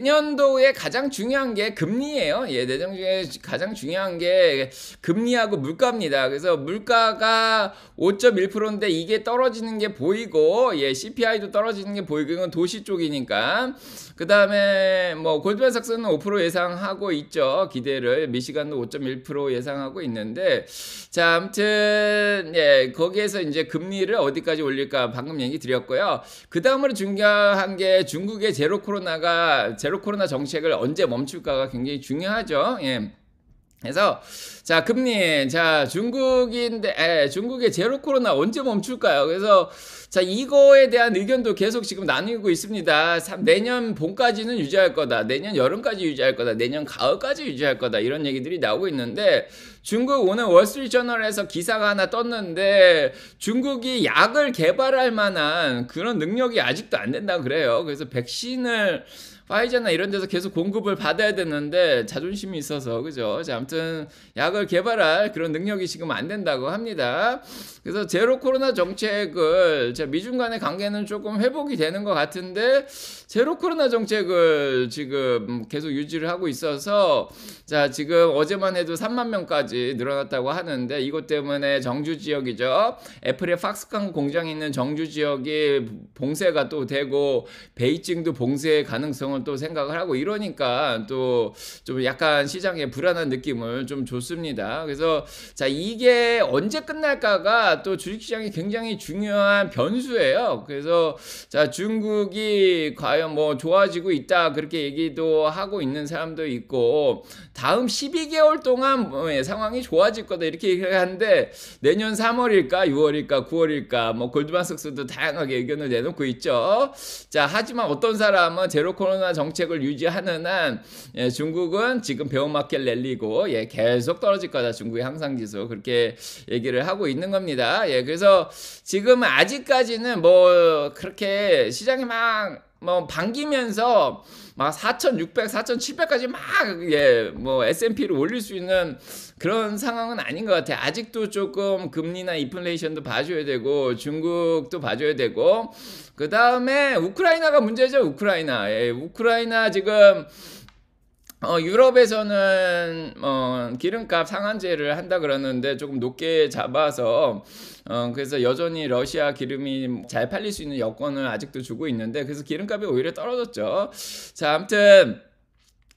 내년도에 가장 중요한 게 금리예요. 예, 내년 중에 가장 중요한 게 금리하고 물가입니다. 그래서 물가가 5.1%인데 이게 떨어지는 게 보이고 예, CPI도 떨어지는 게 보이고 이건 도시 쪽이니까. 그다음에 뭐 골드만삭스는 5% 예상하고 있죠. 기대를 미시간도 5.1% 예상하고 있는데 자, 아무튼 예, 거기에서 이제 금리를 어디까지 올릴까 방금 얘기 드렸고요. 그다음으로 중요한 게 중국의 제로 코로나가 제로 제로 코로나 정책을 언제 멈출까가 굉장히 중요하죠. 예. 그래서 자 금리 자 중국인데 에, 중국의 제로 코로나 언제 멈출까요? 그래서 자 이거에 대한 의견도 계속 지금 나누고 있습니다. 3, 내년 봄까지는 유지할 거다. 내년 여름까지 유지할 거다. 내년 가을까지 유지할 거다. 이런 얘기들이 나오고 있는데 중국 오늘 월스트리트저널에서 기사가 하나 떴는데 중국이 약을 개발할 만한 그런 능력이 아직도 안 된다 그래요. 그래서 백신을 파이자나 이런 데서 계속 공급을 받아야 되는데 자존심이 있어서 그죠? 자, 아무튼 약을 개발할 그런 능력이 지금 안 된다고 합니다. 그래서 제로 코로나 정책을 자, 미중 간의 관계는 조금 회복이 되는 것 같은데 제로 코로나 정책을 지금 계속 유지를 하고 있어서 자, 지금 어제만 해도 3만 명까지 늘어났다고 하는데 이것 때문에 정주 지역이죠. 애플의 팍스칸 공장이 있는 정주 지역이 봉쇄가 또 되고 베이징도 봉쇄의 가능성을 한번 또 생각을 하고 이러니까 또 좀 약간 시장에 불안한 느낌을 좀 줬습니다. 그래서 자 이게 언제 끝날까가 또 주식시장이 굉장히 중요한 변수예요. 그래서 자 중국이 과연 뭐 좋아지고 있다 그렇게 얘기도 하고 있는 사람도 있고 다음 12개월 동안 뭐 예, 상황이 좋아질 거다 이렇게 얘기하는데 내년 3월일까 6월일까 9월일까 뭐 골드만삭스도 다양하게 의견을 내놓고 있죠. 자 하지만 어떤 사람은 제로 코로나 정책을 유지하는 한 예, 중국은 지금 배움마켓 랠리고 예, 계속 떨어질 거다 중국의 항상 지수 그렇게 얘기를 하고 있는 겁니다. 예, 그래서 지금 아직까지는 뭐 그렇게 시장이 막뭐 반기면서 막 4,600, 4,700까지 막 예 뭐 S&P를 올릴 수 있는 그런 상황은 아닌 것 같아. 아직도 조금 금리나 인플레이션도 봐줘야 되고 중국도 봐줘야 되고 그 다음에 우크라이나가 문제죠. 우크라이나, 예, 우크라이나 지금 어, 유럽에서는 어, 기름값 상한제를 한다 그러는데 조금 높게 잡아서 어, 그래서 여전히 러시아 기름이 잘 팔릴 수 있는 여건을 아직도 주고 있는데 그래서 기름값이 오히려 떨어졌죠. 자, 아무튼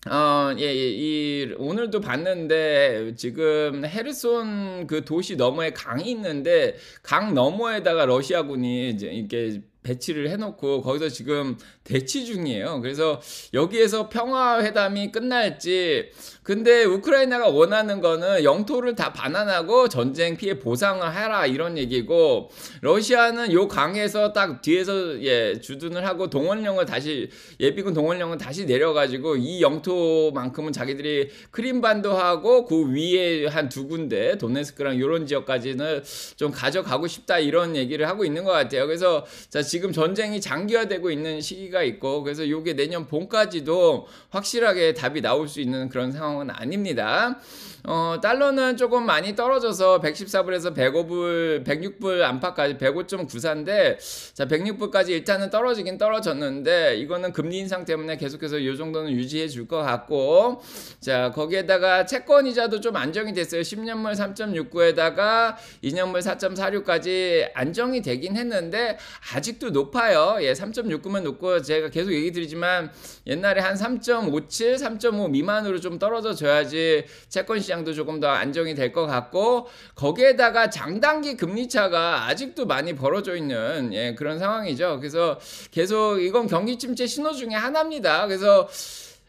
어, 예, 예, 이, 오늘도 봤는데, 지금 헤르손 그 도시 너머에 강이 있는데, 강 너머에다가 러시아군이 이제 이렇게 배치를 해놓고 거기서 지금 대치 중이에요. 그래서 여기에서 평화회담이 끝날지 근데 우크라이나가 원하는 거는 영토를 다 반환하고 전쟁 피해 보상을 해라 이런 얘기고 러시아는 요 강에서 딱 뒤에서 예 주둔을 하고 동원령을 다시 예비군 동원령을 다시 내려가지고 이 영토만큼은 자기들이 크림반도하고 그 위에 한 두 군데 도네스크랑 요런 지역까지는 좀 가져가고 싶다 이런 얘기를 하고 있는 것 같아요. 그래서 자 지금 전쟁이 장기화되고 있는 시기가 있고 그래서 요게 내년 봄까지도 확실하게 답이 나올 수 있는 그런 상황은 아닙니다. 어, 달러는 조금 많이 떨어져서 114불에서 105불, 106불 안팎까지 105.94인데 자, 106불까지 일단은 떨어지긴 떨어졌는데 이거는 금리 인상 때문에 계속해서 이 정도는 유지해 줄 것 같고 자, 거기에다가 채권 이자도 좀 안정이 됐어요. 10년물 3.69에다가 2년물 4.46까지 안정이 되긴 했는데 아직도 아직도 높아요. 예, 3.69만 높고 제가 계속 얘기 드리지만 옛날에 한 3.57, 3.5 미만으로 좀 떨어져 줘야지 채권 시장도 조금 더 안정이 될 것 같고 거기에다가 장단기 금리 차가 아직도 많이 벌어져 있는 예, 그런 상황이죠. 그래서 계속 이건 경기 침체 신호 중에 하나입니다. 그래서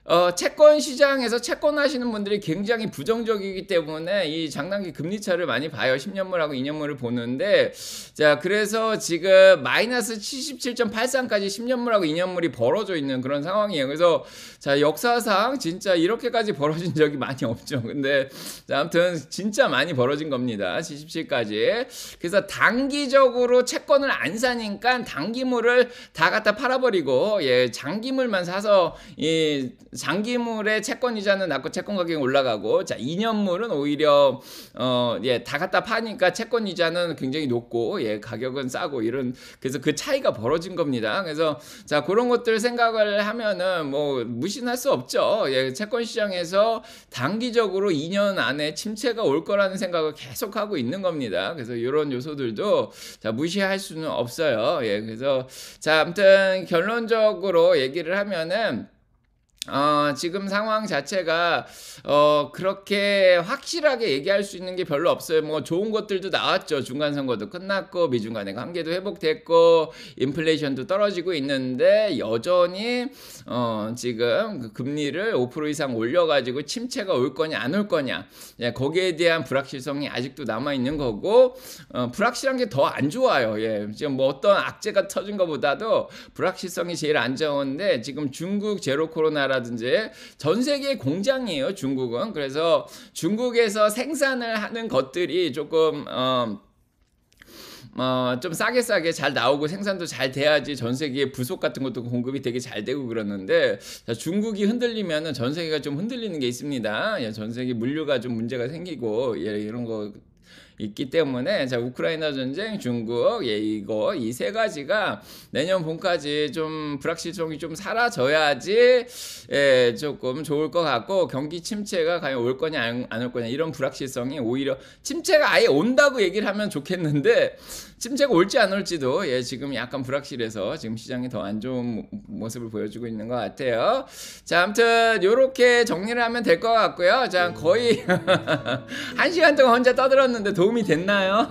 어, 채권 시장에서 채권 하시는 분들이 굉장히 부정적이기 때문에 이 장단기 금리 차를 많이 봐요. 10년물하고 2년물을 보는데 자, 그래서 지금 마이너스 77.83까지 10년물하고 2년물이 벌어져 있는 그런 상황이에요. 그래서 자, 역사상 진짜 이렇게까지 벌어진 적이 많이 없죠. 근데 자, 아무튼 진짜 많이 벌어진 겁니다. 77까지. 그래서 단기적으로 채권을 안 사니까 단기물을 다 갖다 팔아버리고 예, 장기물만 사서 이 장기물의 채권 이자는 낮고 채권 가격이 올라가고 자 2년물은 오히려 어 예 다 갖다 파니까 채권 이자는 굉장히 높고 예 가격은 싸고 이런 그래서 그 차이가 벌어진 겁니다. 그래서 자 그런 것들 생각을 하면은 뭐 무신할 수 없죠. 예 채권 시장에서 단기적으로 2년 안에 침체가 올 거라는 생각을 계속 하고 있는 겁니다. 그래서 이런 요소들도 자 무시할 수는 없어요. 예 그래서 자 아무튼 결론적으로 얘기를 하면은 어, 지금 상황 자체가 어, 그렇게 확실하게 얘기할 수 있는 게 별로 없어요. 뭐 좋은 것들도 나왔죠. 중간 선거도 끝났고 미중 간의 관계도 회복됐고 인플레이션도 떨어지고 있는데 여전히 어, 지금 그 금리를 5% 이상 올려가지고 침체가 올 거냐 안 올 거냐 예, 거기에 대한 불확실성이 아직도 남아 있는 거고 어, 불확실한 게 더 안 좋아요. 예, 지금 뭐 어떤 악재가 터진 것보다도 불확실성이 제일 안 좋은데 지금 중국 제로 코로나라 나라든지전 세계 공장이에요 중국은 그래서 중국에서 생산을 하는 것들이 조금 어, 어, 좀 싸게 싸게 잘 나오고 생산도 잘 돼야지 전 세계에 부속 같은 것도 공급이 되게 잘 되고 그러는데 중국이 흔들리면은 전 세계가 좀 흔들리는 게 있습니다. 예, 전 세계 물류가 좀 문제가 생기고 예, 이런 거 있기 때문에 자 우크라이나 전쟁, 중국, 예 이거 이 세 가지가 내년 봄까지 좀 불확실성이 좀 사라져야지 예 조금 좋을 것 같고 경기 침체가 과연 올 거냐 안 올 거냐 이런 불확실성이 오히려 침체가 아예 온다고 얘기를 하면 좋겠는데 침체가 올지 안 올지도 예 지금 약간 불확실해서 지금 시장이 더 안 좋은 모습을 보여주고 있는 것 같아요. 자 아무튼 요렇게 정리를 하면 될 것 같고요. 자 거의 한 시간 동안 혼자 떠들었는데. 도움이 됐나요?